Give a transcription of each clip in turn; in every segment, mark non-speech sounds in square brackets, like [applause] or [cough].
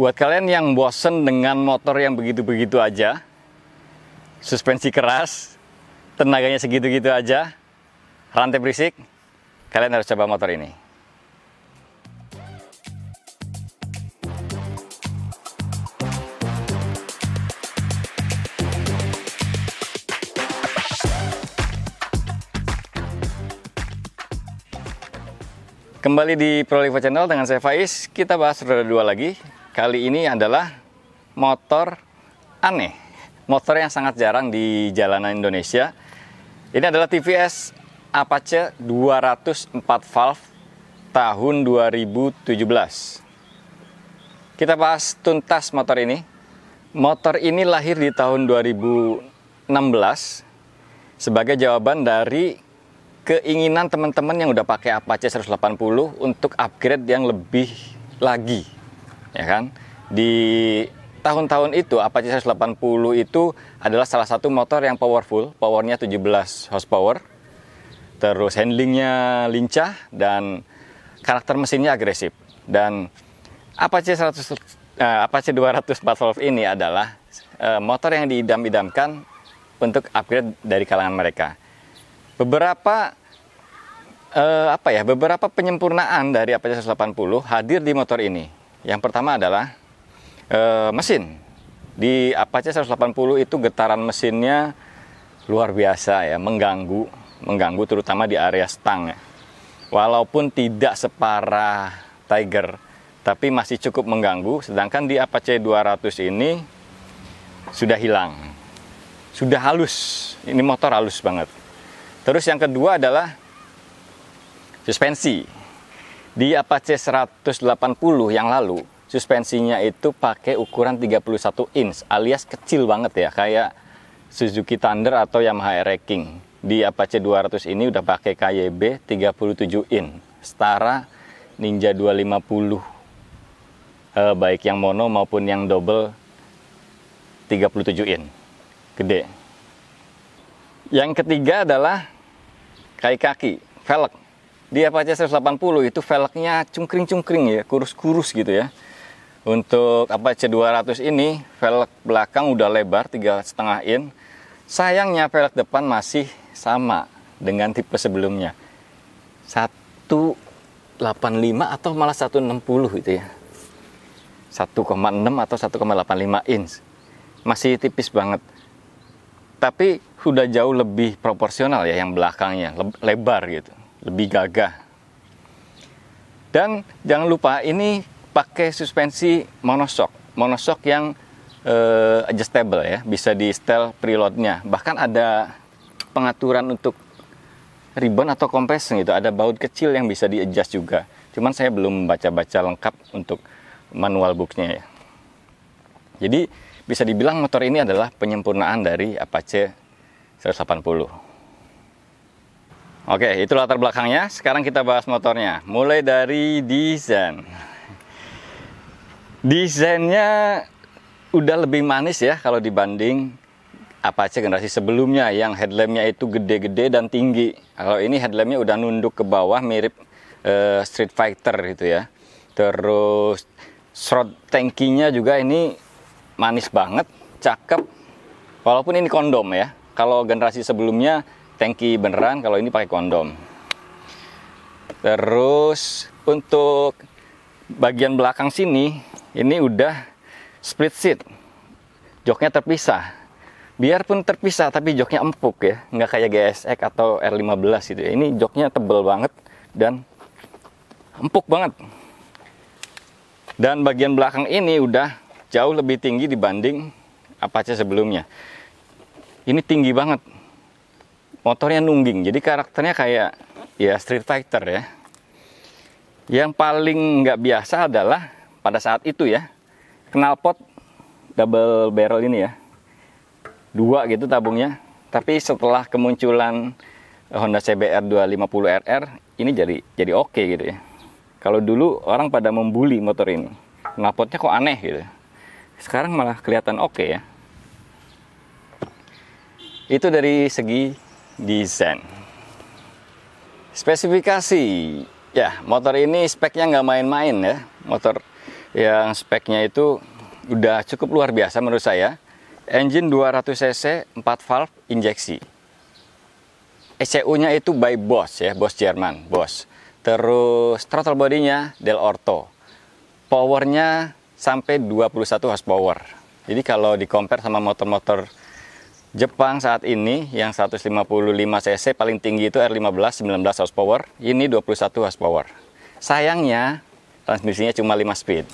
Buat kalian yang bosen dengan motor yang begitu-begitu aja, suspensi keras, tenaganya segitu-gitu aja, rantai berisik, kalian harus coba motor ini. Kembali di Prolivo Channel dengan saya Faiz, kita bahas roda dua lagi, kali ini adalah motor aneh. Motor yang sangat jarang di jalanan Indonesia. Ini adalah TVS Apache 204 valve tahun 2017. Kita bahas tuntas motor ini. Motor ini lahir di tahun 2016 sebagai jawaban dari keinginan teman-teman yang udah pakai Apache 180 untuk upgrade yang lebih lagi ya kan? Di tahun-tahun itu Apache 180 itu adalah salah satu motor yang powerful, powernya 17 horsepower. Terus handlingnya lincah dan karakter mesinnya agresif. Dan Apache 100 uh, Apache 200 Battle ini adalah uh, motor yang diidam-idamkan untuk upgrade dari kalangan mereka. Beberapa uh, apa ya? Beberapa penyempurnaan dari Apache 180 hadir di motor ini yang pertama adalah e, mesin. Di Apache 180 itu getaran mesinnya luar biasa ya, mengganggu, mengganggu terutama di area stang ya. Walaupun tidak separah Tiger, tapi masih cukup mengganggu. Sedangkan di Apache 200 ini sudah hilang, sudah halus. Ini motor halus banget. Terus yang kedua adalah suspensi di Apache 180 yang lalu, suspensinya itu pakai ukuran 31 inch alias kecil banget ya, kayak Suzuki Thunder atau Yamaha R King. Di Apache 200 ini udah pakai KYB 37 inch, setara Ninja 250. Eh, baik yang mono maupun yang double 37 inch Gede. Yang ketiga adalah kaki kaki, velg di Apache 180 itu velgnya cungkring-cungkring ya, kurus-kurus gitu ya. Untuk apa Apache 200 ini velg belakang udah lebar 3,5 in. Sayangnya velg depan masih sama dengan tipe sebelumnya. 185 atau malah 160 gitu ya. 1,6 atau 1,85 inch. Masih tipis banget tapi sudah jauh lebih proporsional ya yang belakangnya lebar gitu lebih gagah. Dan jangan lupa ini pakai suspensi monoshock, monoshock yang eh, adjustable ya, bisa di setel preloadnya. Bahkan ada pengaturan untuk ribbon atau compression gitu, ada baut kecil yang bisa di adjust juga. Cuman saya belum baca-baca lengkap untuk manual booknya ya. Jadi bisa dibilang motor ini adalah penyempurnaan dari Apache 180. Oke, itu latar belakangnya. Sekarang kita bahas motornya. Mulai dari desain. Desainnya udah lebih manis ya kalau dibanding apa aja generasi sebelumnya yang headlampnya itu gede-gede dan tinggi. Kalau ini headlampnya udah nunduk ke bawah mirip uh, Street Fighter gitu ya. Terus short tankinya juga ini manis banget, cakep. Walaupun ini kondom ya. Kalau generasi sebelumnya tanki beneran kalau ini pakai kondom terus untuk bagian belakang sini ini udah split seat joknya terpisah biarpun terpisah tapi joknya empuk ya nggak kayak GSX atau R15 gitu ya. ini joknya tebel banget dan empuk banget dan bagian belakang ini udah jauh lebih tinggi dibanding Apache sebelumnya ini tinggi banget motornya nungging jadi karakternya kayak ya street fighter ya yang paling nggak biasa adalah pada saat itu ya knalpot double barrel ini ya dua gitu tabungnya tapi setelah kemunculan Honda CBR 250 RR ini jadi jadi oke okay gitu ya kalau dulu orang pada membuli motor ini knalpotnya kok aneh gitu sekarang malah kelihatan oke okay ya itu dari segi desain spesifikasi ya motor ini speknya nggak main-main ya motor yang speknya itu udah cukup luar biasa menurut saya engine 200 cc 4 valve injeksi ECU nya itu by Bosch ya Bosch Jerman Bosch terus throttle bodinya Del Orto powernya sampai 21 horsepower jadi kalau di compare sama motor-motor Jepang saat ini yang 155 cc paling tinggi itu R15 19 horsepower, ini 21 horsepower. Sayangnya transmisinya cuma 5 speed,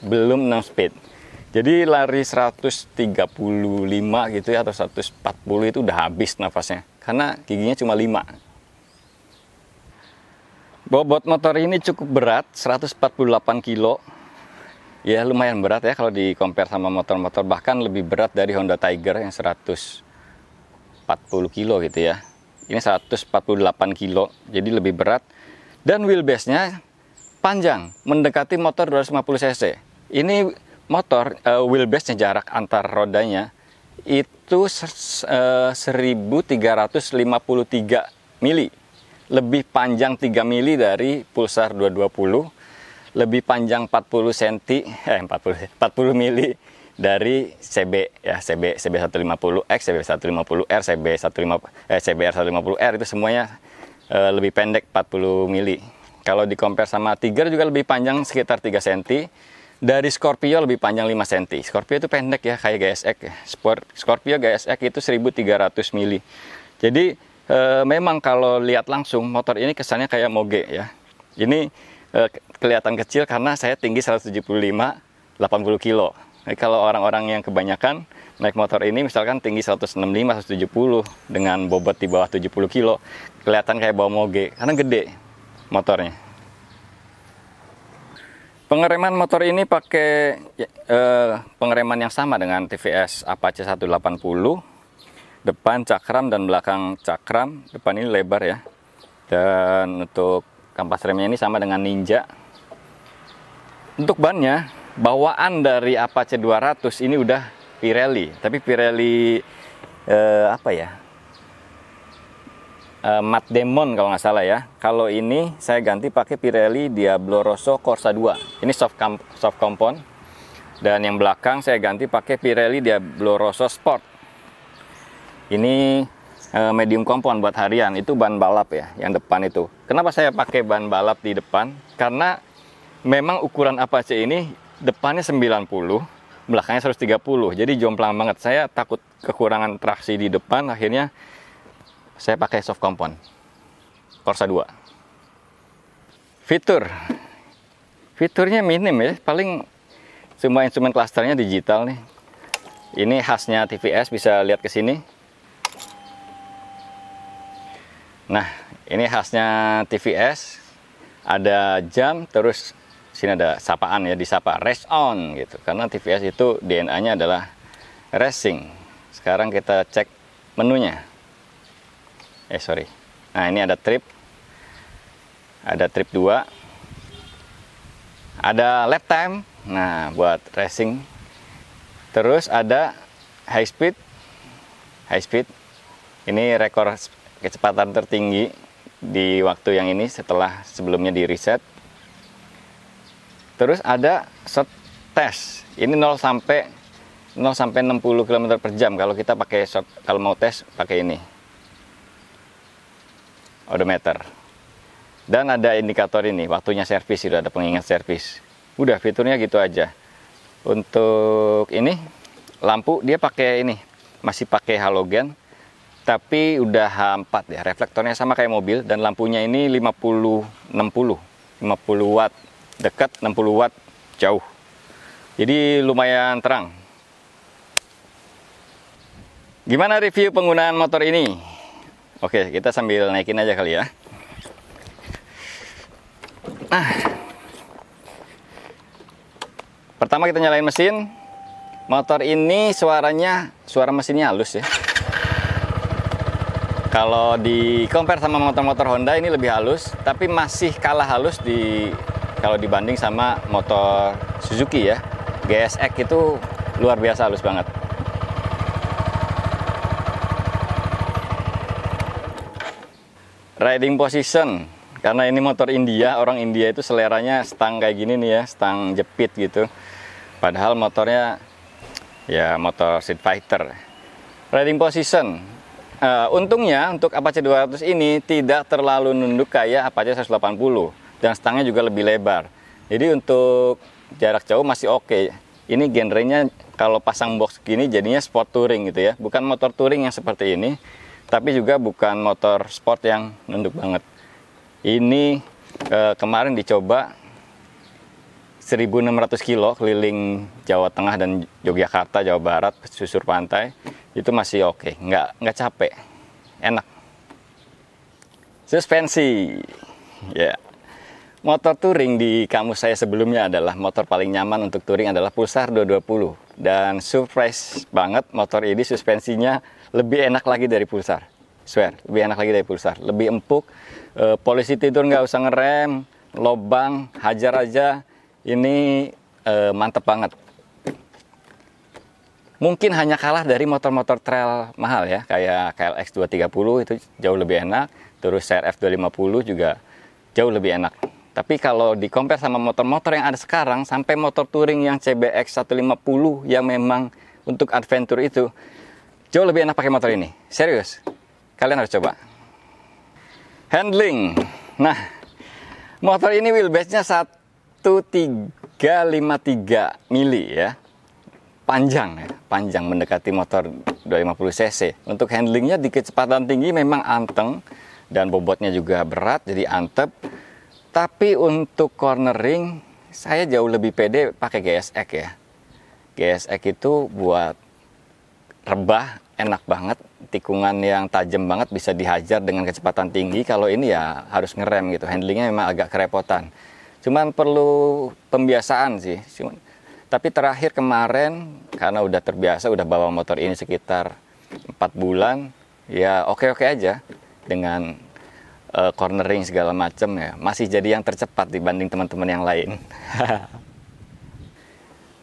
belum 6 speed. Jadi lari 135 gitu ya atau 140 itu udah habis nafasnya karena giginya cuma 5. Bobot motor ini cukup berat, 148 kilo Ya lumayan berat ya kalau di compare sama motor-motor bahkan lebih berat dari Honda Tiger yang 140 kilo gitu ya. Ini 148 kilo, jadi lebih berat dan wheelbase-nya panjang, mendekati motor 250 cc. Ini motor uh, wheelbase-nya jarak antar rodanya itu eh, uh, 1353 mili. Lebih panjang 3 mili dari Pulsar 220 lebih panjang 40 cm eh 40 40 mili dari CB ya CB CB 150X, CB 150R, CB 150 eh CBR 150R itu semuanya e, lebih pendek 40 mili. Kalau di compare sama Tiger juga lebih panjang sekitar 3 cm. Dari Scorpio lebih panjang 5 cm. Scorpio itu pendek ya kayak GSX Sport Scorpio GSX itu 1300 mili. Jadi e, memang kalau lihat langsung motor ini kesannya kayak moge ya. Ini eh, kelihatan kecil karena saya tinggi 175 80 kilo. Jadi kalau orang-orang yang kebanyakan naik motor ini misalkan tinggi 165 170 dengan bobot di bawah 70 kilo kelihatan kayak bawa moge karena gede motornya. Pengereman motor ini pakai ya, eh, pengereman yang sama dengan TVS Apache 180 depan cakram dan belakang cakram depan ini lebar ya dan untuk kampas remnya ini sama dengan Ninja untuk bannya, bawaan dari Apache 200 ini udah Pirelli, tapi Pirelli eh, apa ya? Eh, Mat Demon kalau nggak salah ya. Kalau ini saya ganti pakai Pirelli Diablo Rosso Corsa 2. Ini soft comp soft compound. Dan yang belakang saya ganti pakai Pirelli Diablo Rosso Sport. Ini eh, medium compound buat harian, itu ban balap ya, yang depan itu. Kenapa saya pakai ban balap di depan? Karena memang ukuran apa Apache ini depannya 90, belakangnya 130. Jadi jomplang banget. Saya takut kekurangan traksi di depan, akhirnya saya pakai soft compound. Corsa 2. Fitur. Fiturnya minim ya, paling semua instrumen klasternya digital nih. Ini khasnya TVS, bisa lihat ke sini. Nah, ini khasnya TVS. Ada jam, terus sini ada sapaan ya disapa race on gitu karena TVS itu DNA-nya adalah racing sekarang kita cek menunya eh sorry nah ini ada trip ada trip 2 ada lap time nah buat racing terus ada high speed high speed ini rekor kecepatan tertinggi di waktu yang ini setelah sebelumnya di reset Terus ada set test. Ini 0 sampai 0 sampai 60 km per jam kalau kita pakai short, kalau mau tes pakai ini odometer dan ada indikator ini waktunya servis sudah ada pengingat servis udah fiturnya gitu aja untuk ini lampu dia pakai ini masih pakai halogen tapi udah H4 ya reflektornya sama kayak mobil dan lampunya ini 50 60 50 watt dekat 60 watt jauh jadi lumayan terang gimana review penggunaan motor ini oke kita sambil naikin aja kali ya nah pertama kita nyalain mesin motor ini suaranya suara mesinnya halus ya kalau di compare sama motor-motor Honda ini lebih halus tapi masih kalah halus di kalau dibanding sama motor Suzuki ya GSX itu luar biasa halus banget riding position karena ini motor India orang India itu seleranya stang kayak gini nih ya stang jepit gitu padahal motornya ya motor street fighter riding position uh, untungnya untuk Apache 200 ini tidak terlalu nunduk kayak Apache 180 dan stangnya juga lebih lebar. Jadi untuk jarak jauh masih oke. Okay. Ini genrenya kalau pasang box gini jadinya sport touring gitu ya. Bukan motor touring yang seperti ini, tapi juga bukan motor sport yang nunduk banget. Ini eh, kemarin dicoba 1.600 kilo keliling Jawa Tengah dan Yogyakarta, Jawa Barat, susur pantai. Itu masih oke, okay. nggak, nggak capek, enak. Suspensi, ya. Yeah. Motor touring di kamus saya sebelumnya adalah motor paling nyaman untuk touring adalah Pulsar 220. Dan surprise banget motor ini suspensinya lebih enak lagi dari Pulsar. Swear, lebih enak lagi dari Pulsar. Lebih empuk, e, polisi tidur nggak usah ngerem, lobang, hajar aja. Ini e, mantep banget. Mungkin hanya kalah dari motor-motor trail mahal ya, kayak KLX 230 itu jauh lebih enak. Terus CRF 250 juga jauh lebih enak. Tapi kalau di compare sama motor-motor yang ada sekarang, sampai motor touring yang CBX 150 yang memang untuk adventure itu, jauh lebih enak pakai motor ini. Serius, kalian harus coba. Handling. Nah, motor ini wheelbase-nya 1353 mili ya. Panjang ya, panjang mendekati motor 250 cc. Untuk handlingnya di kecepatan tinggi memang anteng dan bobotnya juga berat jadi antep tapi untuk cornering saya jauh lebih pede pakai GSX ya. GSX itu buat rebah enak banget, tikungan yang tajam banget bisa dihajar dengan kecepatan tinggi. Kalau ini ya harus ngerem gitu, handlingnya memang agak kerepotan. Cuman perlu pembiasaan sih. Cuman, tapi terakhir kemarin karena udah terbiasa, udah bawa motor ini sekitar 4 bulan, ya oke-oke aja dengan uh, cornering segala macam ya masih jadi yang tercepat dibanding teman-teman yang lain [laughs]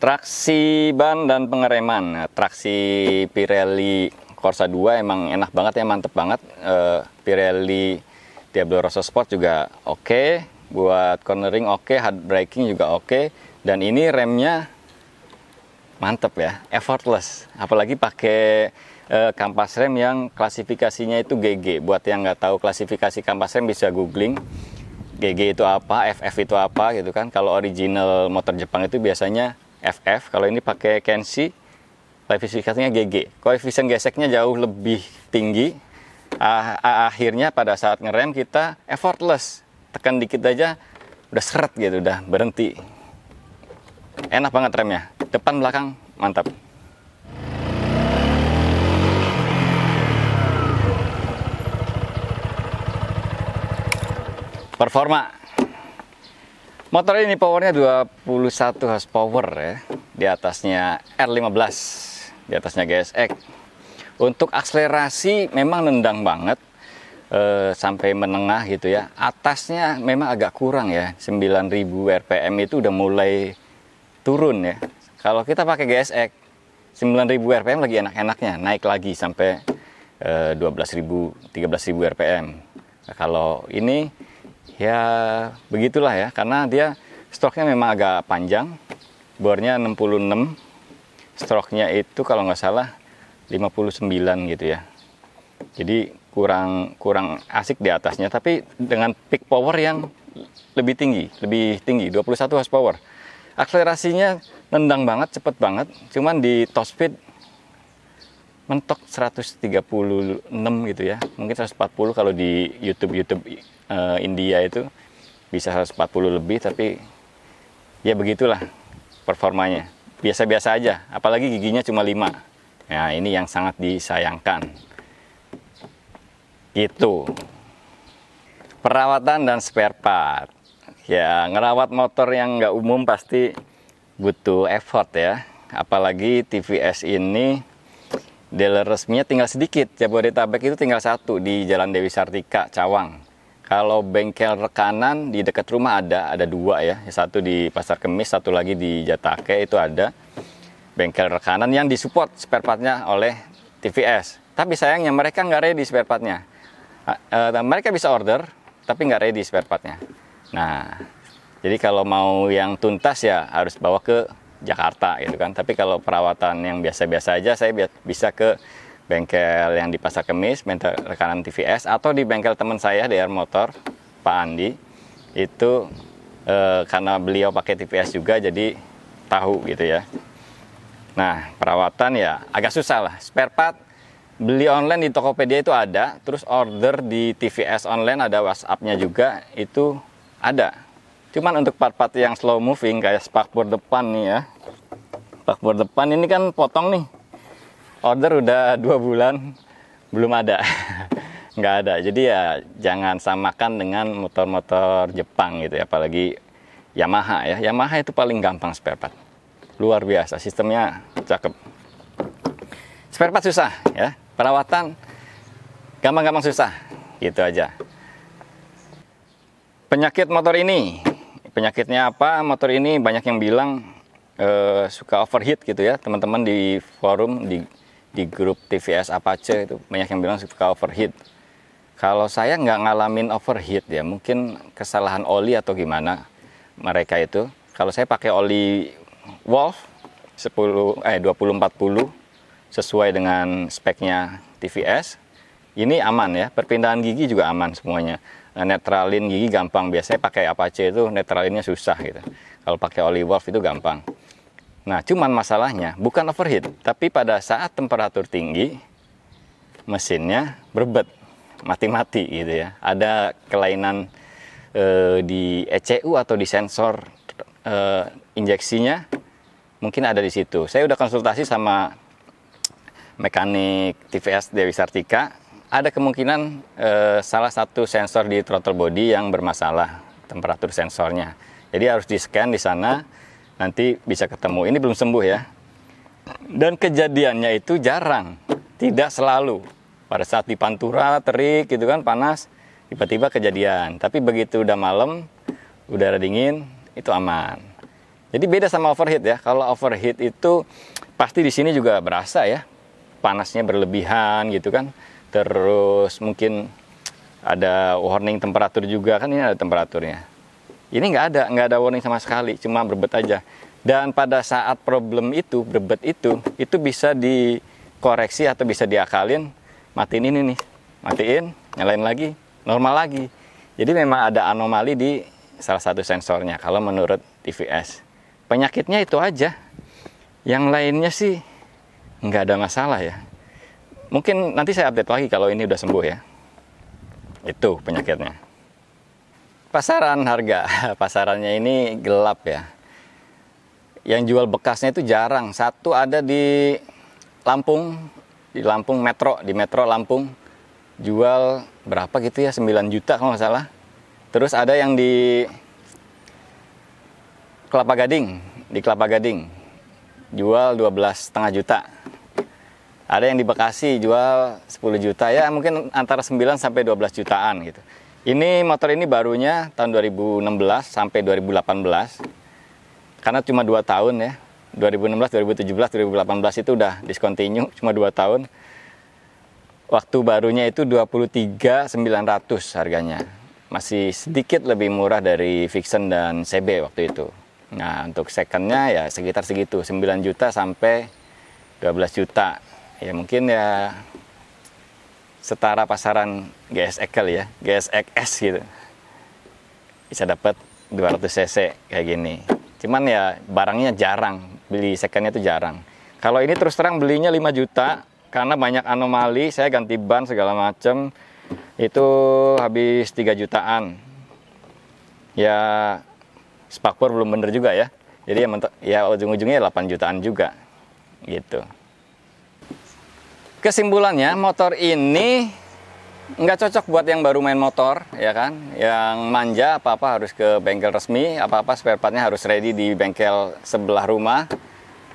traksi ban dan pengereman traksi Pirelli Corsa 2 emang enak banget ya mantep banget uh, Pirelli Diablo Rosso Sport juga oke okay. buat cornering oke okay. hard braking juga oke okay. dan ini remnya mantep ya, effortless. Apalagi pakai eh, kampas rem yang klasifikasinya itu GG. Buat yang nggak tahu klasifikasi kampas rem bisa googling. GG itu apa, FF itu apa gitu kan. Kalau original motor Jepang itu biasanya FF, kalau ini pakai Kenshi klasifikasinya GG. Koefisien geseknya jauh lebih tinggi. Ah, ah, akhirnya pada saat ngerem kita effortless. Tekan dikit aja udah seret gitu, udah berhenti. Enak banget remnya depan belakang mantap performa motor ini powernya 21 horsepower ya di atasnya R15 di atasnya GSX untuk akselerasi memang nendang banget e, sampai menengah gitu ya atasnya memang agak kurang ya 9000 RPM itu udah mulai turun ya kalau kita pakai GSX 9000 RPM lagi enak-enaknya, naik lagi sampai eh, 12.000, 13.000 RPM. Nah, kalau ini ya begitulah ya, karena dia stroknya memang agak panjang, bornya 66, stroknya itu kalau nggak salah 59 gitu ya. Jadi kurang kurang asik di atasnya, tapi dengan peak power yang lebih tinggi, lebih tinggi 21 horsepower. Akselerasinya nendang banget cepet banget cuman di top speed mentok 136 gitu ya mungkin 140 kalau di YouTube YouTube uh, India itu bisa 140 lebih tapi ya begitulah performanya biasa-biasa aja apalagi giginya cuma 5 nah ya, ini yang sangat disayangkan gitu perawatan dan spare part ya ngerawat motor yang nggak umum pasti butuh effort ya. Apalagi TVS ini dealer resminya tinggal sedikit. Jabodetabek itu tinggal satu di Jalan Dewi Sartika, Cawang. Kalau bengkel rekanan di dekat rumah ada, ada dua ya. Satu di Pasar Kemis, satu lagi di Jatake itu ada. Bengkel rekanan yang disupport spare partnya oleh TVS. Tapi sayangnya mereka nggak ready spare partnya. Uh, mereka bisa order, tapi nggak ready spare partnya. Nah, jadi kalau mau yang tuntas ya harus bawa ke Jakarta gitu kan. Tapi kalau perawatan yang biasa-biasa aja saya bisa ke bengkel yang di Pasar Kemis, bengkel rekanan TVS atau di bengkel teman saya DR Motor, Pak Andi. Itu e, karena beliau pakai TVS juga jadi tahu gitu ya. Nah, perawatan ya agak susah lah. Spare part beli online di Tokopedia itu ada, terus order di TVS online ada WhatsApp-nya juga itu ada Cuman untuk part-part yang slow moving kayak spakbor depan nih ya. Spakbor depan ini kan potong nih. Order udah [laughs] dua bulan belum ada. [laughs] nggak ada. Jadi ya jangan samakan dengan motor-motor Jepang gitu ya, apalagi Yamaha ya. Yamaha itu paling gampang spare part. Luar biasa, sistemnya cakep. Spare part susah ya, perawatan gampang-gampang susah. Gitu aja. Penyakit motor ini penyakitnya apa motor ini banyak yang bilang uh, suka overheat gitu ya teman-teman di forum di di grup TVS Apache itu banyak yang bilang suka overheat kalau saya nggak ngalamin overheat ya mungkin kesalahan oli atau gimana mereka itu kalau saya pakai oli Wolf 10 eh 2040 sesuai dengan speknya TVS ini aman ya perpindahan gigi juga aman semuanya nah, netralin gigi gampang biasanya pakai Apache itu netralinnya susah gitu kalau pakai Oliver itu gampang nah cuman masalahnya bukan overheat tapi pada saat temperatur tinggi mesinnya berbet mati-mati gitu ya ada kelainan eh, e, di ECU atau di sensor e, injeksinya mungkin ada di situ saya udah konsultasi sama mekanik TVS Dewi Sartika ada kemungkinan eh, salah satu sensor di throttle body yang bermasalah temperatur sensornya. Jadi harus di scan di sana nanti bisa ketemu. Ini belum sembuh ya. Dan kejadiannya itu jarang, tidak selalu. Pada saat di pantura terik gitu kan panas tiba-tiba kejadian. Tapi begitu udah malam, udara dingin itu aman. Jadi beda sama overheat ya. Kalau overheat itu pasti di sini juga berasa ya. Panasnya berlebihan gitu kan terus mungkin ada warning temperatur juga kan ini ada temperaturnya ini nggak ada nggak ada warning sama sekali cuma berbet aja dan pada saat problem itu berbet itu itu bisa dikoreksi atau bisa diakalin matiin ini nih matiin nyalain lagi normal lagi jadi memang ada anomali di salah satu sensornya kalau menurut TVS penyakitnya itu aja yang lainnya sih nggak ada masalah ya Mungkin nanti saya update lagi kalau ini udah sembuh ya. Itu penyakitnya. Pasaran harga, [laughs] pasarannya ini gelap ya. Yang jual bekasnya itu jarang. Satu ada di Lampung, di Lampung Metro, di Metro Lampung jual berapa gitu ya 9 juta kalau nggak salah. Terus ada yang di Kelapa Gading, di Kelapa Gading jual 12 setengah juta ada yang di Bekasi jual 10 juta ya mungkin antara 9 sampai 12 jutaan gitu. Ini motor ini barunya tahun 2016 sampai 2018. Karena cuma 2 tahun ya. 2016, 2017, 2018 itu udah discontinue cuma 2 tahun. Waktu barunya itu 23.900 harganya. Masih sedikit lebih murah dari Vixen dan CB waktu itu. Nah, untuk secondnya ya sekitar segitu, 9 juta sampai 12 juta ya mungkin ya setara pasaran GSX kali ya, GSX-S gitu. Bisa dapat 200 cc kayak gini. Cuman ya barangnya jarang, beli secondnya itu jarang. Kalau ini terus terang belinya 5 juta karena banyak anomali, saya ganti ban segala macem itu habis 3 jutaan. Ya spakbor belum bener juga ya. Jadi ya, ya ujung-ujungnya 8 jutaan juga gitu kesimpulannya motor ini nggak cocok buat yang baru main motor ya kan yang manja apa apa harus ke bengkel resmi apa apa spare partnya harus ready di bengkel sebelah rumah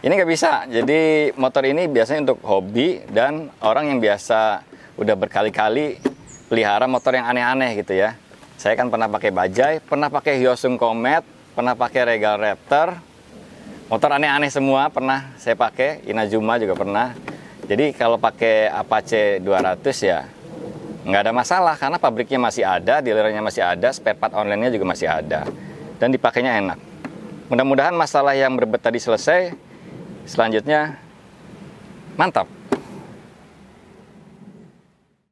ini nggak bisa jadi motor ini biasanya untuk hobi dan orang yang biasa udah berkali-kali pelihara motor yang aneh-aneh gitu ya saya kan pernah pakai bajai pernah pakai Hyosung Comet pernah pakai Regal Raptor motor aneh-aneh semua pernah saya pakai Inazuma juga pernah jadi kalau pakai Apache 200 ya nggak ada masalah karena pabriknya masih ada, dealernya masih ada, spare part online-nya juga masih ada. Dan dipakainya enak. Mudah-mudahan masalah yang berbet tadi selesai. Selanjutnya mantap.